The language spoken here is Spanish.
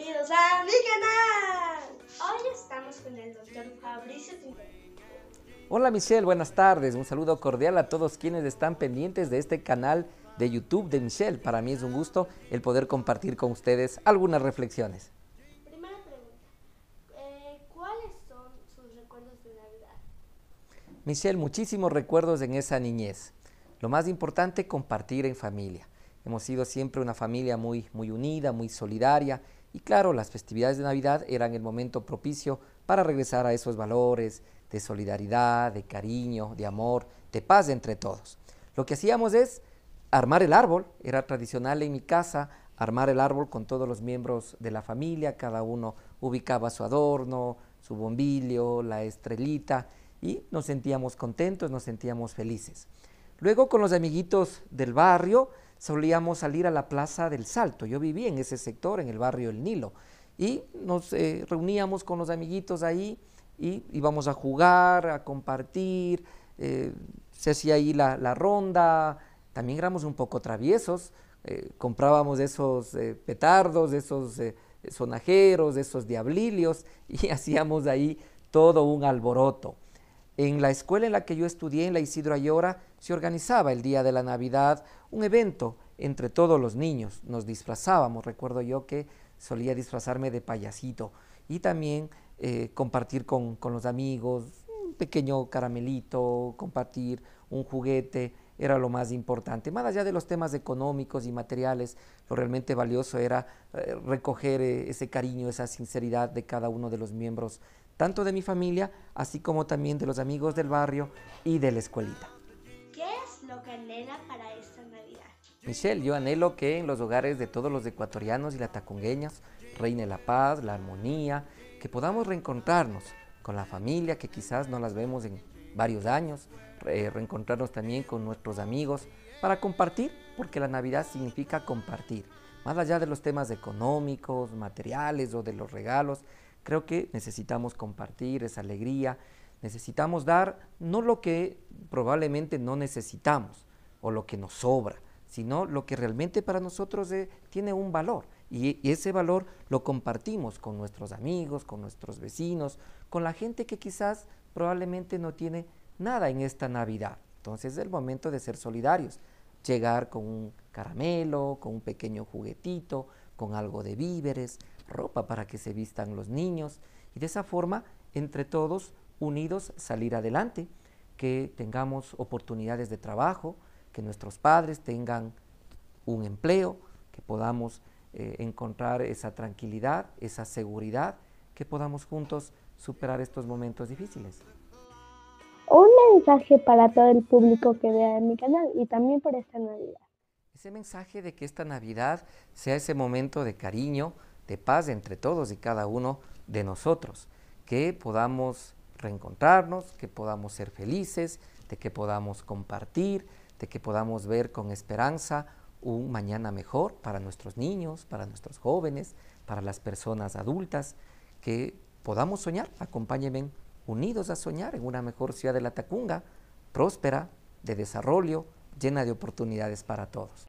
bienvenidos a mi canal. Hoy estamos con el doctor Fabricio Hola Michelle, buenas tardes. Un saludo cordial a todos quienes están pendientes de este canal de YouTube de Michelle. Para mí es un gusto el poder compartir con ustedes algunas reflexiones. Primera pregunta, eh, ¿cuáles son sus recuerdos de Navidad? Michelle, muchísimos recuerdos en esa niñez. Lo más importante, compartir en familia. Hemos sido siempre una familia muy, muy unida, muy solidaria. Y claro, las festividades de Navidad eran el momento propicio para regresar a esos valores de solidaridad, de cariño, de amor, de paz entre todos. Lo que hacíamos es armar el árbol, era tradicional en mi casa armar el árbol con todos los miembros de la familia, cada uno ubicaba su adorno, su bombillo, la estrellita, y nos sentíamos contentos, nos sentíamos felices. Luego con los amiguitos del barrio solíamos salir a la Plaza del Salto. Yo vivía en ese sector, en el barrio El Nilo. Y nos eh, reuníamos con los amiguitos ahí y íbamos a jugar, a compartir. Eh, se hacía ahí la, ronda. También éramos un poco traviesos. Eh, comprábamos esos petardos, esos sonajeros, esos diablilios y hacíamos ahí todo un alboroto. En la escuela en la que yo estudié, en la Isidro Ayora, se organizaba el día de la Navidad un evento entre todos los niños. Nos disfrazábamos, recuerdo yo que solía disfrazarme de payasito y también eh, compartir con, los amigos un pequeño caramelito, compartir un juguete, era lo más importante. Más allá de los temas económicos y materiales, lo realmente valioso era eh, recoger eh, ese cariño, esa sinceridad de cada uno de los miembros tanto de mi familia, así como también de los amigos del barrio y de la escuelita. ¿Qué es lo que anhela para esta Navidad? Michelle, yo anhelo que en los hogares de todos los ecuatorianos y latacungueños reine la paz, la armonía, que podamos reencontrarnos con la familia, que quizás no las vemos en varios años, reencontrarnos también con nuestros amigos para compartir, porque la Navidad significa compartir. Más allá de los temas económicos, materiales o de los regalos, Creo que necesitamos compartir esa alegría, necesitamos dar no lo que probablemente no necesitamos o lo que nos sobra, sino lo que realmente para nosotros eh, tiene un valor. y, ese valor lo compartimos con nuestros amigos, con nuestros vecinos, con la gente que quizás probablemente no tiene nada en esta Navidad. Entonces es el momento de ser solidarios, llegar con un caramelo, con un pequeño juguetito, con algo de víveres, ropa para que se vistan los niños y de esa forma, entre todos, unidos, salir adelante, que tengamos oportunidades de trabajo, que nuestros padres tengan un empleo, que podamos eh, encontrar esa tranquilidad, esa seguridad, que podamos juntos superar estos momentos difíciles un mensaje para todo el público que vea en mi canal y también por esta Navidad. Ese mensaje de que esta Navidad sea ese momento de cariño, de paz entre todos y cada uno de nosotros, que podamos reencontrarnos, que podamos ser felices, de que podamos compartir, de que podamos ver con esperanza un mañana mejor para nuestros niños, para nuestros jóvenes, para las personas adultas, que podamos soñar. Acompáñenme unidos a soñar en una mejor ciudad de la Tacunga, próspera, de desarrollo, llena de oportunidades para todos.